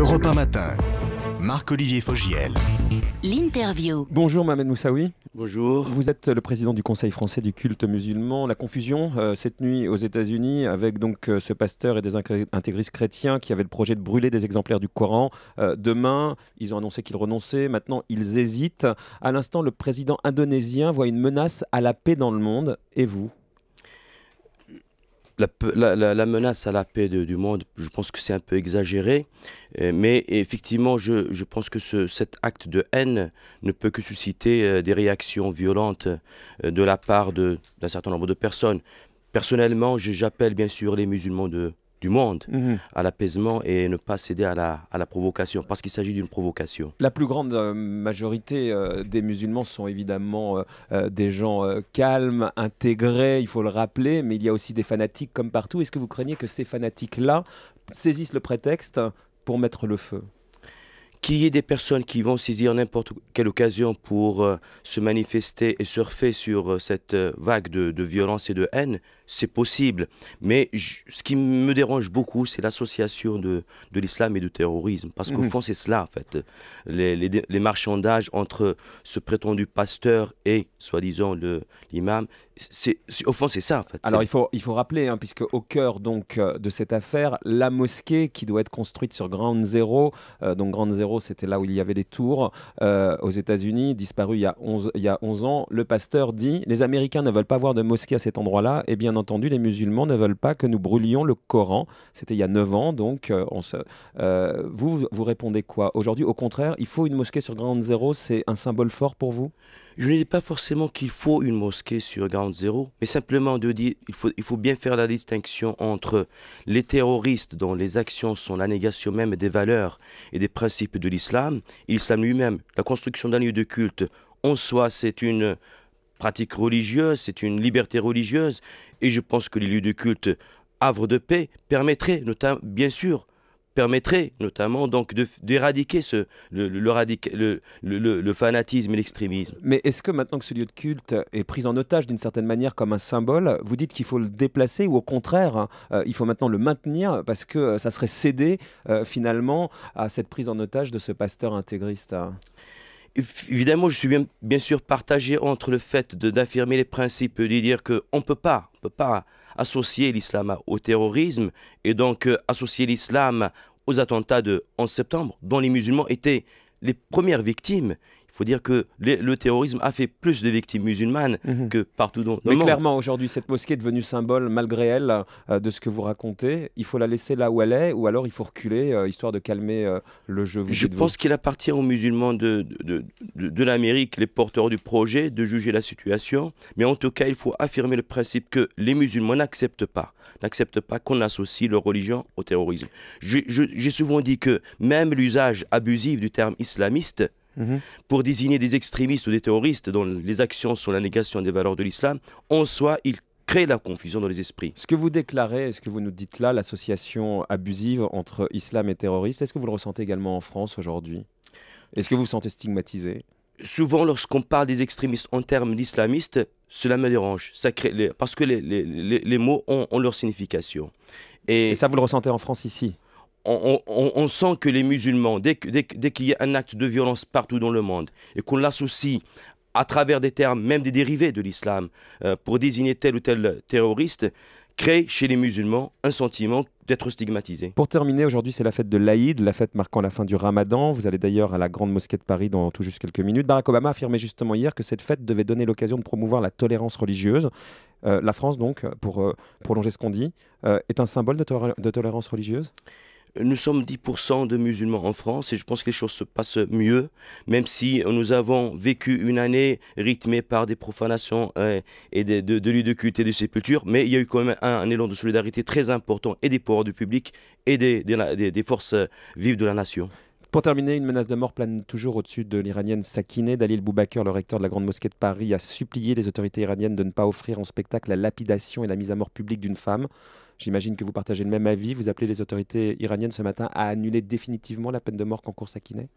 Europe Matin. Marc-Olivier Fogiel. L'interview. Bonjour Mohamed Moussaoui. Bonjour. Vous êtes le président du Conseil français du culte musulman. La confusion euh, cette nuit aux États-Unis avec donc euh, ce pasteur et des intégristes chrétiens qui avaient le projet de brûler des exemplaires du Coran. Euh, demain, ils ont annoncé qu'ils renonçaient. Maintenant, ils hésitent. À l'instant, le président indonésien voit une menace à la paix dans le monde. Et vous la, menace à la paix du monde, je pense que c'est un peu exagéré, euh, mais effectivement, je, pense que ce, cet acte de haine ne peut que susciter euh, des réactions violentes euh, de la part d'un certain nombre de personnes. Personnellement, j'appelle bien sûr les musulmans de, du monde mhm. à l'apaisement et ne pas céder à la, provocation, parce qu'il s'agit d'une provocation. La plus grande euh, majorité euh, des musulmans sont évidemment euh, des gens calmes, intégrés, il faut le rappeler, mais il y a aussi des fanatiques comme partout. Est-ce que vous craignez que ces fanatiques-là saisissent le prétexte pour mettre le feu qu'il y ait des personnes qui vont saisir n'importe quelle occasion pour euh, se manifester et surfer sur euh, cette euh, vague de, violence et de haine, c'est possible. Mais ce qui me dérange beaucoup, c'est l'association de, l'islam et du terrorisme. Parce qu'au mhm. fond, c'est cela, en fait. Les, marchandages entre ce prétendu pasteur et, soi-disant, l'imam, au fond, c'est ça, en fait. Alors, il faut, il faut rappeler, hein, puisque au cœur donc, de cette affaire, la mosquée qui doit être construite sur Grande Zéro, donc Grande Zéro, c'était là où il y avait des tours euh, aux États-Unis, disparu il y, a 11, il ans. Le pasteur dit Les Américains ne veulent pas voir de mosquée à cet endroit-là, et bien entendu, les musulmans ne veulent pas que nous brûlions le Coran. C'était il y a 9 ans, donc euh, on euh, vous, vous répondez quoi Aujourd'hui, au contraire, il faut une mosquée sur Ground Zero, c'est un symbole fort pour vous je ne dis pas forcément qu'il faut une mosquée sur Ground Zero, mais simplement de dire qu'il faut, il faut bien faire la distinction entre les terroristes dont les actions sont la négation même des valeurs et des principes de l'islam, et l'islam lui-même. La construction d'un lieu de culte, en soi, c'est une pratique religieuse, c'est une liberté religieuse, et je pense que les lieux de culte, havre de paix, permettraient, notamment, bien sûr, permettrait notamment donc d'éradiquer le, fanatisme et l'extrémisme. Mais est-ce que maintenant que ce lieu de culte est pris en otage d'une certaine manière comme un symbole, vous dites qu'il faut le déplacer ou au contraire, hein, euh, il faut maintenant le maintenir parce que euh, ça serait céder euh, finalement à cette prise en otage de ce pasteur intégriste hein Évidemment, je suis bien, sûr partagé entre le fait d'affirmer les principes, de dire qu'on ne peut pas, peut pas associer l'islam au terrorisme et donc euh, associer l'islam aux attentats de 11 septembre, dont les musulmans étaient les premières victimes. Il faut dire que le terrorisme a fait plus de victimes musulmanes mhm. que partout dans le monde. Mais clairement, aujourd'hui, cette mosquée est devenue symbole, malgré elle, euh, de ce que vous racontez. Il faut la laisser là où elle est, ou alors il faut reculer, euh, histoire de calmer euh, le jeu. Je pense qu'il appartient aux musulmans de, de, de, de l'Amérique, les porteurs du projet, de juger la situation. Mais en tout cas, il faut affirmer le principe que les musulmans n'acceptent pas, n'acceptent pas qu'on associe leur religion au terrorisme. J'ai souvent dit que même l'usage abusif du terme islamiste Mhm. pour désigner des extrémistes ou des terroristes dont les actions sont la négation des valeurs de l'islam, en soi, il crée la confusion dans les esprits. Ce que vous déclarez, ce que vous nous dites là, l'association abusive entre islam et terroriste, est-ce que vous le ressentez également en France aujourd'hui Est-ce que vous vous sentez stigmatisé Souvent, lorsqu'on parle des extrémistes en termes d'islamistes, cela me dérange. Ça crée parce que les, mots ont, leur signification. et ça, vous le ressentez en France ici on, sent que les musulmans, dès, qu'il y a un acte de violence partout dans le monde et qu'on l'associe à travers des termes, même des dérivés de l'islam, euh, pour désigner tel ou tel terroriste, crée chez les musulmans un sentiment d'être stigmatisé. Pour terminer, aujourd'hui c'est la fête de l'Aïd, la fête marquant la fin du ramadan. Vous allez d'ailleurs à la Grande Mosquée de Paris dans tout juste quelques minutes. Barack Obama affirmait justement hier que cette fête devait donner l'occasion de promouvoir la tolérance religieuse. Euh, la France, donc, pour euh, prolonger ce qu'on dit, est un symbole de tolérance religieuse nous sommes 10% de musulmans en France et je pense que les choses se passent mieux, même si nous avons vécu une année rythmée par des profanations euh, et de, de, de, culte et de sépulture, mais il y a eu quand même un, élan de solidarité très important et des pouvoirs du public et des, forces euh, vives de la nation. Pour terminer, une menace de mort plane toujours au-dessus de l'iranienne Sakineh. Dalil Boubaker, le recteur de la Grande Mosquée de Paris, a supplié les autorités iraniennes de ne pas offrir en spectacle la lapidation et la mise à mort publique d'une femme. J'imagine que vous partagez le même avis. Vous appelez les autorités iraniennes ce matin à annuler définitivement la peine de mort qu'en à Sakineh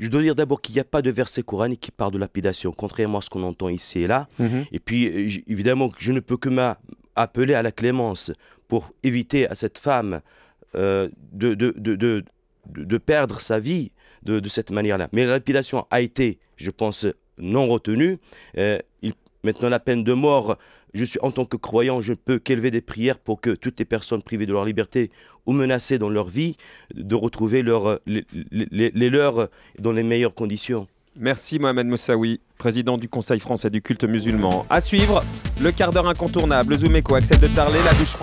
Je dois dire d'abord qu'il n'y a pas de verset coranique qui parle de lapidation, contrairement à ce qu'on entend ici et là. Mhm. Et puis, euh, évidemment, je ne peux que m'appeler à la clémence pour éviter à cette femme euh, de, de, de, de, perdre sa vie de, cette manière-là. Mais la lapidation a été, je pense, non retenue. Euh, peut... Maintenant, la peine de mort, je suis en tant que croyant, je ne peux qu'élever des prières pour que toutes les personnes privées de leur liberté ou menacées dans leur vie, de retrouver les, leurs dans les meilleures conditions. Merci Mohamed Moussaoui, président du Conseil français du culte musulman. À suivre, le quart d'heure incontournable, Zoumeko accepte de parler la bouche